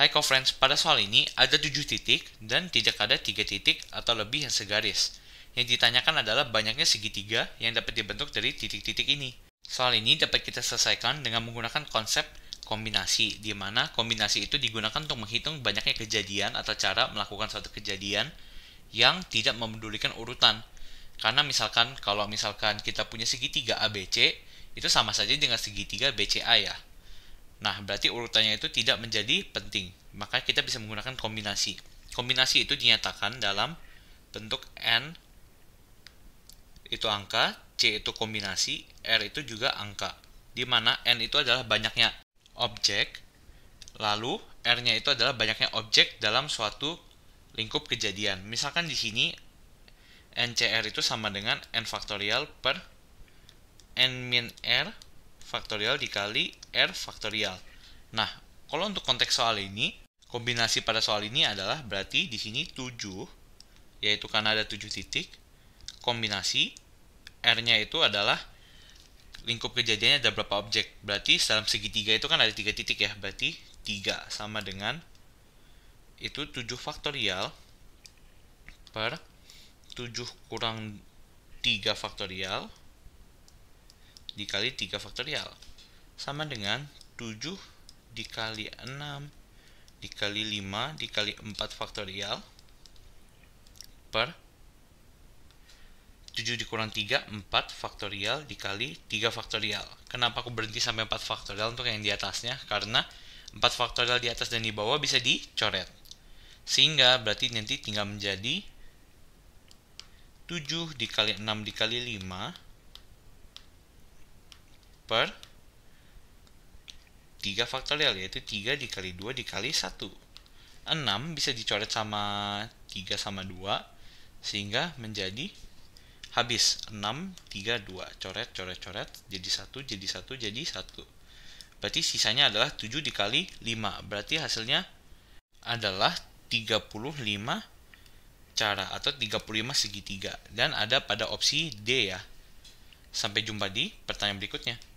Hai friends, pada soal ini ada 7 titik dan tidak ada 3 titik atau lebih yang segaris. Yang ditanyakan adalah banyaknya segitiga yang dapat dibentuk dari titik-titik ini. Soal ini dapat kita selesaikan dengan menggunakan konsep kombinasi, di mana kombinasi itu digunakan untuk menghitung banyaknya kejadian atau cara melakukan suatu kejadian yang tidak memedulikan urutan. Karena misalkan kalau misalkan kita punya segitiga ABC, itu sama saja dengan segitiga BCA ya. Nah, berarti urutannya itu tidak menjadi penting. Maka kita bisa menggunakan kombinasi. Kombinasi itu dinyatakan dalam bentuk N itu angka, C itu kombinasi, R itu juga angka. Di mana N itu adalah banyaknya objek, lalu R-nya itu adalah banyaknya objek dalam suatu lingkup kejadian. Misalkan di sini NCR itu sama dengan N faktorial per N min R faktorial dikali R faktorial. Nah, kalau untuk konteks soal ini, kombinasi pada soal ini adalah berarti di sini 7, yaitu karena ada 7 titik, kombinasi R-nya itu adalah lingkup kejadiannya ada berapa objek. Berarti dalam segitiga itu kan ada 3 titik ya, berarti 3 sama dengan itu 7 faktorial per 7 kurang 3 faktorial dikali 3 faktorial sama dengan 7 dikali 6 dikali 5 dikali 4 faktorial per 7 dikurang 3, 4 faktorial dikali 3 faktorial. Kenapa aku berhenti sampai 4 faktorial untuk yang di atasnya? Karena 4 faktorial di atas dan di bawah bisa dicoret. Sehingga berarti nanti tinggal menjadi 7 dikali 6 dikali 5 per 3 faktorial yaitu 3 dikali 2 dikali 1 6 bisa dicoret sama 3 sama 2 sehingga menjadi habis 6 3 2 coret coret coret jadi 1 jadi 1 jadi 1 berarti sisanya adalah 7 dikali 5 berarti hasilnya adalah 35 cara atau 35 segitiga dan ada pada opsi D ya sampai jumpa di pertanyaan berikutnya